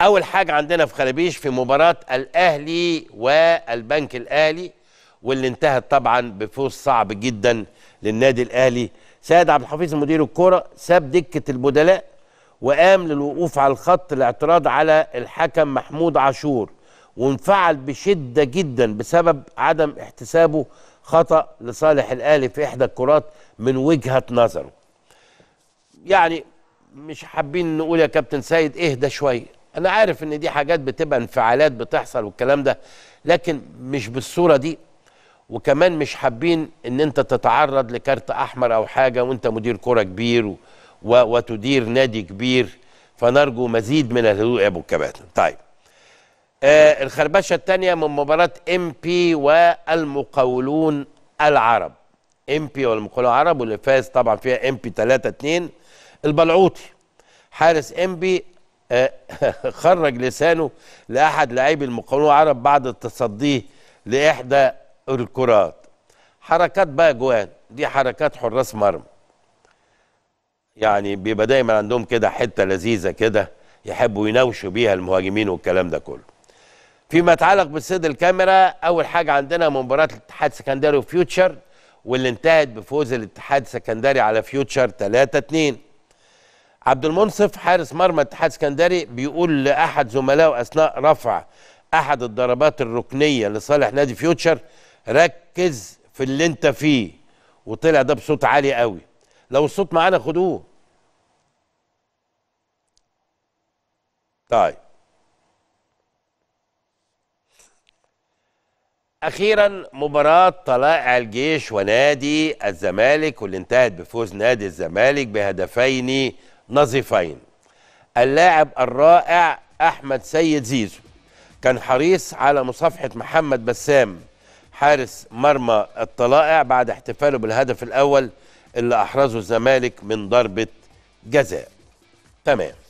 اول حاجه عندنا في خلبيش في مباراه الاهلي والبنك الاهلي واللي انتهت طبعا بفوز صعب جدا للنادي الاهلي سيد عبد الحفيظ مدير الكره ساب دكه البدلاء وقام للوقوف على الخط الاعتراض على الحكم محمود عاشور وانفعل بشده جدا بسبب عدم احتسابه خطا لصالح الاهلي في احدى الكرات من وجهه نظره يعني مش حابين نقول يا كابتن سيد اهدى شويه انا عارف ان دي حاجات بتبقى انفعالات بتحصل والكلام ده لكن مش بالصوره دي وكمان مش حابين ان انت تتعرض لكارت احمر او حاجه وانت مدير كره كبير و... و... وتدير نادي كبير فنرجو مزيد من الهدوء يا ابو الكباتن طيب آه الخربشه الثانيه من مباراه ام بي والمقاولون العرب ام بي والمقاولون العرب واللي فاز طبعا فيها ام بي 3 2 البلعوطي حارس ام بي آه خرج لسانه لأحد لاعبي المقاولون العرب بعد تصديه لإحدى الكرات حركات بقى جوان دي حركات حراس مرمى يعني بيبقى دايما عندهم كده حته لذيذه كده يحبوا يناوشوا بيها المهاجمين والكلام ده كله فيما يتعلق بالصيد الكاميرا اول حاجه عندنا مباراه الاتحاد السكندري وفيوتشر واللي انتهت بفوز الاتحاد السكندري على فيوتشر 3 2 عبد المنصف حارس مرمى اتحاد اسكندري بيقول لاحد زملائه اثناء رفع احد الضربات الركنيه لصالح نادي فيوتشر ركز في اللي انت فيه وطلع ده بصوت عالي قوي لو الصوت معانا خدوه طيب اخيرا مباراه طلائع الجيش ونادي الزمالك واللي انتهت بفوز نادي الزمالك بهدفين نظيفين اللاعب الرائع احمد سيد زيزو كان حريص على مصافحه محمد بسام حارس مرمى الطلائع بعد احتفاله بالهدف الاول اللي احرزه الزمالك من ضربه جزاء تمام